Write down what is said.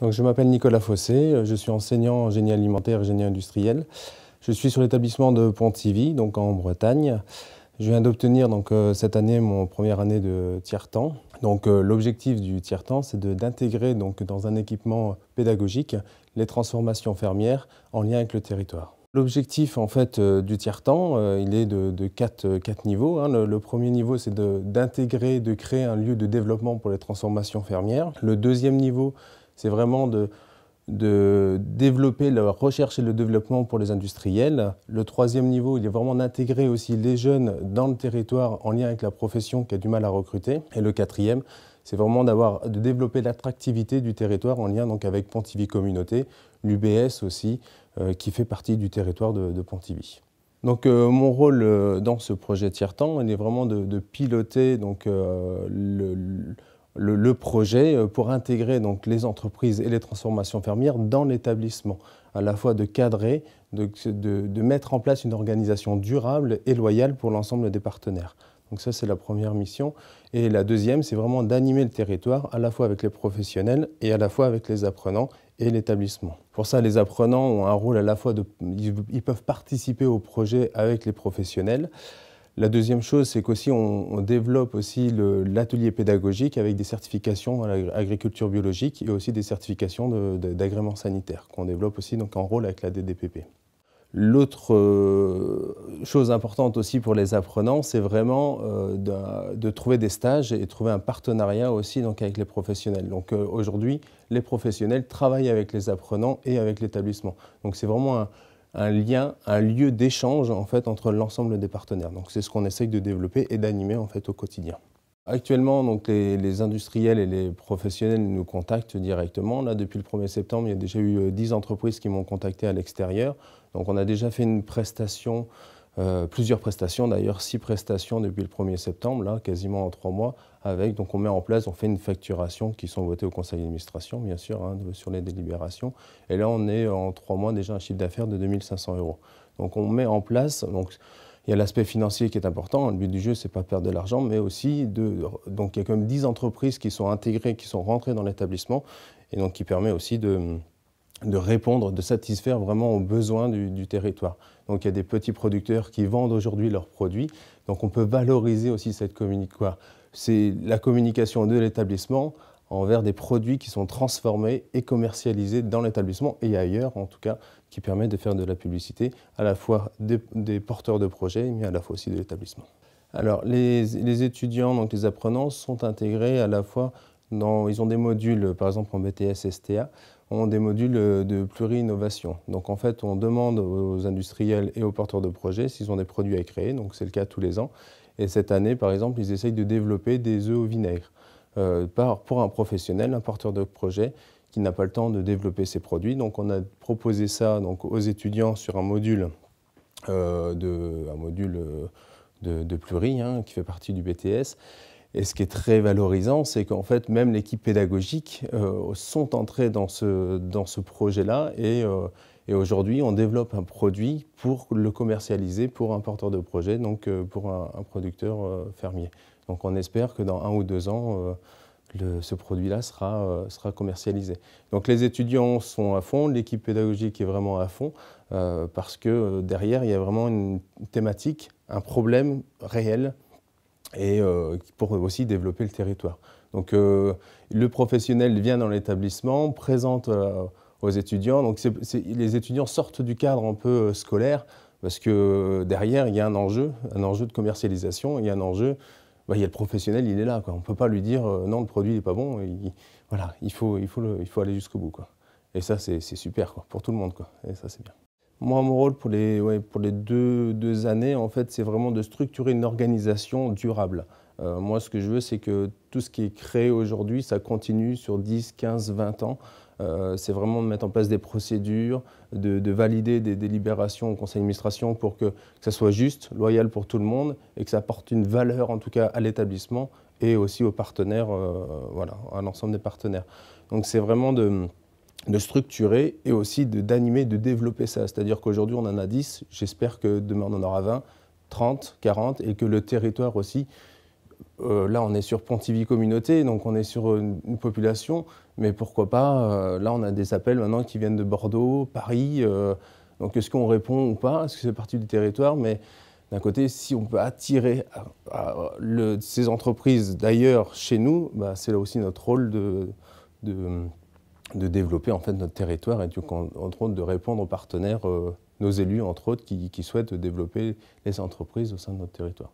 Donc, je m'appelle Nicolas Fossé, euh, je suis enseignant en génie alimentaire et génie industriel. Je suis sur l'établissement de Pontivy, donc en Bretagne. Je viens d'obtenir donc euh, cette année mon première année de tiers temps. Donc euh, l'objectif du tiers temps, c'est d'intégrer donc dans un équipement pédagogique les transformations fermières en lien avec le territoire. L'objectif en fait du tiers temps, il est de, quatre, quatre, niveaux. Hein. Le, premier niveau, c'est d'intégrer, de créer un lieu de développement pour les transformations fermières. Le deuxième niveau, c'est vraiment de, développer la recherche et le développement pour les industriels. Le troisième niveau, il est vraiment d'intégrer aussi les jeunes dans le territoire en lien avec la profession qui a du mal à recruter. Et le quatrième, c'est vraiment d'avoir, de développer l'attractivité du territoire en lien donc avec Pontivy Communauté, l'UBS aussi, euh, qui fait partie du territoire de, Pontivy. Donc euh, mon rôle euh, dans ce projet tiers-temps, il est vraiment de, piloter donc, le le, projet euh, pour intégrer donc les entreprises et les transformations fermières dans l'établissement, à la fois de cadrer, de, de, mettre en place une organisation durable et loyale pour l'ensemble des partenaires. Donc ça, c'est la première mission. Et la deuxième, c'est vraiment d'animer le territoire, à la fois avec les professionnels et à la fois avec les apprenants et l'établissement. Pour ça, les apprenants ont un rôle à la fois de... Ils peuvent participer au projet avec les professionnels, la deuxième chose, c'est qu'aussi on, on, développe aussi l'atelier pédagogique avec des certifications en l'agriculture biologique et aussi des certifications d'agrément sanitaire qu'on développe aussi donc en rôle avec la DDPP. L'autre euh, chose importante aussi pour les apprenants, c'est vraiment euh, de, trouver des stages et trouver un partenariat aussi donc, avec les professionnels. Donc euh, aujourd'hui, les professionnels travaillent avec les apprenants et avec l'établissement. Donc c'est vraiment un, un lien, un lieu d'échange en fait entre l'ensemble des partenaires. Donc c'est ce qu'on essaye de développer et d'animer en fait au quotidien. Actuellement, donc les, industriels et les professionnels nous contactent directement. Là, depuis le 1er septembre, il y a déjà eu 10 euh, entreprises qui m'ont contacté à l'extérieur. Donc on a déjà fait une prestation euh, plusieurs prestations, d'ailleurs six prestations depuis le 1er septembre, là, quasiment en trois mois, avec, donc on met en place, on fait une facturation qui sont votées au conseil d'administration, bien sûr, hein, sur les délibérations. Et là, on est en trois mois déjà un chiffre d'affaires de 2500 euros. Donc on met en place, donc il y a l'aspect financier qui est important, hein. le but du jeu, c'est pas perdre de l'argent, mais aussi, de, donc il y a quand même 10 entreprises qui sont intégrées, qui sont rentrées dans l'établissement, et donc qui permet aussi de de répondre, de satisfaire vraiment aux besoins du, territoire. Donc il y a des petits producteurs qui vendent aujourd'hui leurs produits, donc on peut valoriser aussi cette communication. C'est la communication de l'établissement envers des produits qui sont transformés et commercialisés dans l'établissement et ailleurs en tout cas, qui permet de faire de la publicité à la fois des, porteurs de projets, mais à la fois aussi de l'établissement. Alors les, les étudiants, donc les apprenants, sont intégrés à la fois ils ont des modules, par exemple en BTS STA, ont des modules euh, de pluri-innovation. Donc en fait, on demande aux industriels et aux porteurs de projets s'ils ont des produits à créer, donc c'est le cas tous les ans. Et cette année, par exemple, ils essayent de développer des œufs au vinaigre euh, pour un professionnel, un porteur de projet qui n'a pas le temps de développer ses produits. Donc on a proposé ça donc, aux étudiants sur un module, euh, de, un module de, pluri hein, qui fait partie du BTS. Et ce qui est très valorisant, c'est qu'en fait, même l'équipe pédagogique euh, sont entrées dans ce, dans ce projet-là euh, et, aujourd'hui, on développe un produit pour le commercialiser pour un porteur de projet, donc euh, pour un, producteur fermier. Donc on espère que dans un ou deux ans, ce produit-là sera, sera commercialisé. Donc les étudiants sont à fond, l'équipe pédagogique est vraiment à fond, parce que derrière, il y a vraiment une thématique, un problème réel et euh, pour aussi développer le territoire. Donc euh, le professionnel vient dans l'établissement, présente euh, aux étudiants. Donc les étudiants sortent du cadre un peu scolaire parce que derrière, il y a un enjeu, un enjeu de commercialisation, il y a un enjeu, bah, il y a le professionnel, il est là. On ne peut pas lui dire non, le produit n'est pas bon. Il, voilà, il faut, il, faut il faut aller jusqu'au bout. Quoi. Et ça, c'est super quoi, pour tout le monde. Quoi. Et ça, c'est bien. Moi, mon rôle pour les, pour les deux, deux, années, en fait, c'est vraiment de structurer une organisation durable. Euh, moi, ce que je veux, c'est que tout ce qui est créé aujourd'hui, ça continue sur 10, 15, 20 ans. Euh, c'est vraiment de mettre en place des procédures, de, valider des délibérations au conseil d'administration pour que, ça soit juste, loyal pour tout le monde et que ça apporte une valeur, en tout cas, à l'établissement et aussi aux partenaires, euh, voilà, à l'ensemble des partenaires. Donc, c'est vraiment de de structurer et aussi d'animer, de, développer ça. C'est-à-dire qu'aujourd'hui, on en a 10, j'espère que demain, on en aura 20, 30, 40, et que le territoire aussi, euh, là, on est sur Pontivy Communauté, donc on est sur euh, une, population, mais pourquoi pas, euh, là, on a des appels maintenant qui viennent de Bordeaux, Paris, donc est-ce qu'on répond ou pas Est-ce que c'est parti du territoire mais, d'un côté, si on peut attirer ces entreprises d'ailleurs chez nous, bah, c'est là aussi notre rôle de de développer en fait notre territoire et donc, entre autres de répondre aux partenaires, euh, nos élus entre autres, qui souhaitent développer les entreprises au sein de notre territoire.